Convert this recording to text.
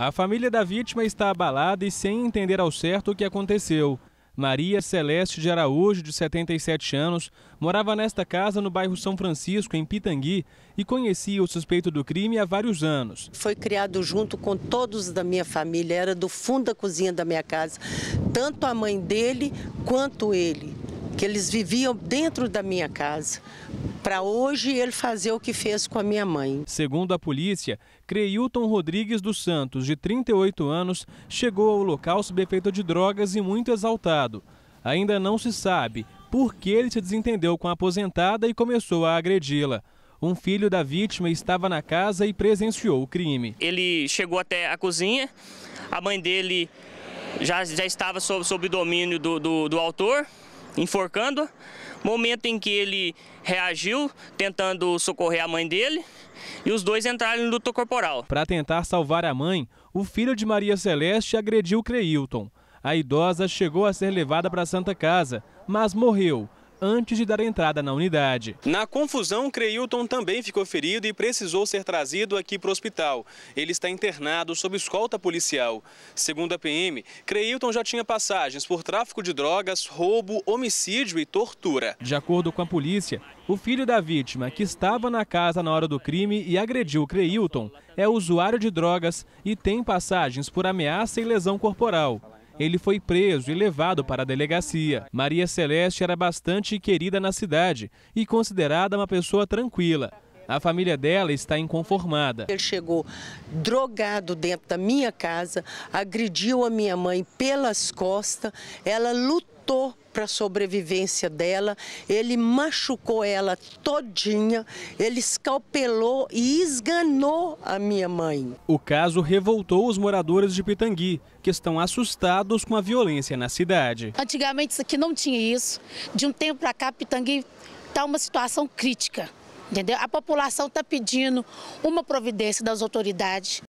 A família da vítima está abalada e sem entender ao certo o que aconteceu. Maria Celeste de Araújo, de 77 anos, morava nesta casa no bairro São Francisco, em Pitangui, e conhecia o suspeito do crime há vários anos. Foi criado junto com todos da minha família, era do fundo da cozinha da minha casa, tanto a mãe dele quanto ele, que eles viviam dentro da minha casa para hoje ele fazer o que fez com a minha mãe. Segundo a polícia, Creilton Rodrigues dos Santos, de 38 anos, chegou ao local sob efeito de drogas e muito exaltado. Ainda não se sabe por que ele se desentendeu com a aposentada e começou a agredi-la. Um filho da vítima estava na casa e presenciou o crime. Ele chegou até a cozinha, a mãe dele já, já estava sob, sob domínio do, do, do autor, enforcando. Momento em que ele reagiu, tentando socorrer a mãe dele, e os dois entraram em luta corporal. Para tentar salvar a mãe, o filho de Maria Celeste agrediu Creilton. A idosa chegou a ser levada para a Santa Casa, mas morreu antes de dar entrada na unidade. Na confusão, Creilton também ficou ferido e precisou ser trazido aqui para o hospital. Ele está internado sob escolta policial. Segundo a PM, Creilton já tinha passagens por tráfico de drogas, roubo, homicídio e tortura. De acordo com a polícia, o filho da vítima, que estava na casa na hora do crime e agrediu Creilton, é usuário de drogas e tem passagens por ameaça e lesão corporal ele foi preso e levado para a delegacia. Maria Celeste era bastante querida na cidade e considerada uma pessoa tranquila. A família dela está inconformada. Ele chegou drogado dentro da minha casa, agrediu a minha mãe pelas costas, ela lutou para sobrevivência dela. Ele machucou ela todinha, ele escalpelou e esganou a minha mãe. O caso revoltou os moradores de Pitangui, que estão assustados com a violência na cidade. Antigamente isso aqui não tinha isso. De um tempo para cá, Pitangui está uma situação crítica. Entendeu? A população está pedindo uma providência das autoridades